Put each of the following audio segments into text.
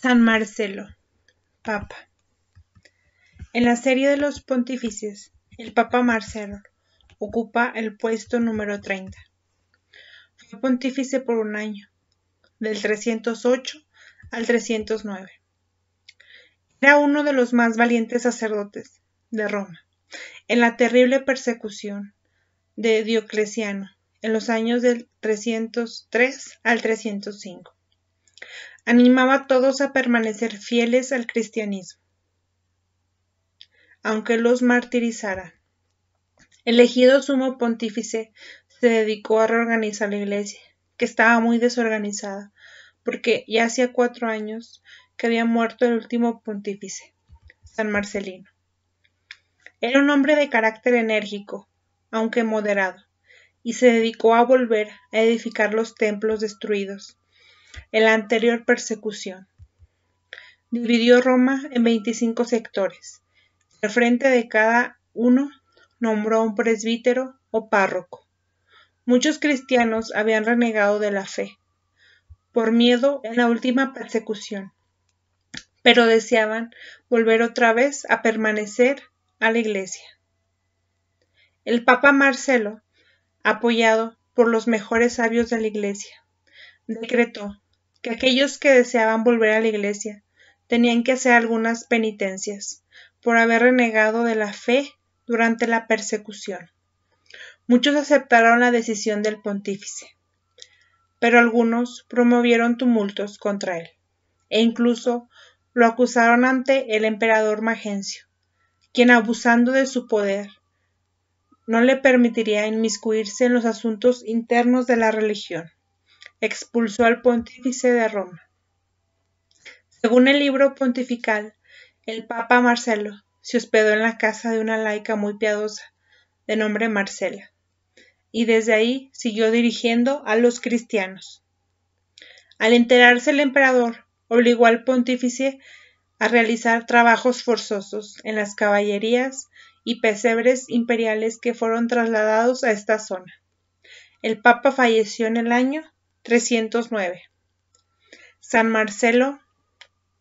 San Marcelo, Papa. En la serie de los pontífices, el Papa Marcelo ocupa el puesto número 30. Fue pontífice por un año, del 308 al 309. Era uno de los más valientes sacerdotes de Roma. En la terrible persecución de Diocleciano, en los años del 303 al 305 animaba a todos a permanecer fieles al cristianismo, aunque los martirizara. Elegido sumo pontífice, se dedicó a reorganizar la iglesia, que estaba muy desorganizada, porque ya hacía cuatro años que había muerto el último pontífice, San Marcelino. Era un hombre de carácter enérgico, aunque moderado, y se dedicó a volver a edificar los templos destruidos en la anterior persecución. Dividió Roma en 25 sectores. Al frente de cada uno nombró un presbítero o párroco. Muchos cristianos habían renegado de la fe por miedo en la última persecución, pero deseaban volver otra vez a permanecer a la Iglesia. El Papa Marcelo, apoyado por los mejores sabios de la Iglesia, decretó que aquellos que deseaban volver a la Iglesia tenían que hacer algunas penitencias por haber renegado de la fe durante la persecución. Muchos aceptaron la decisión del pontífice, pero algunos promovieron tumultos contra él, e incluso lo acusaron ante el emperador Magencio, quien abusando de su poder no le permitiría inmiscuirse en los asuntos internos de la religión expulsó al pontífice de Roma. Según el libro pontifical, el Papa Marcelo se hospedó en la casa de una laica muy piadosa, de nombre Marcela, y desde ahí siguió dirigiendo a los cristianos. Al enterarse el emperador, obligó al pontífice a realizar trabajos forzosos en las caballerías y pesebres imperiales que fueron trasladados a esta zona. El Papa falleció en el año 309. San Marcelo,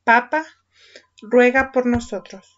Papa, ruega por nosotros.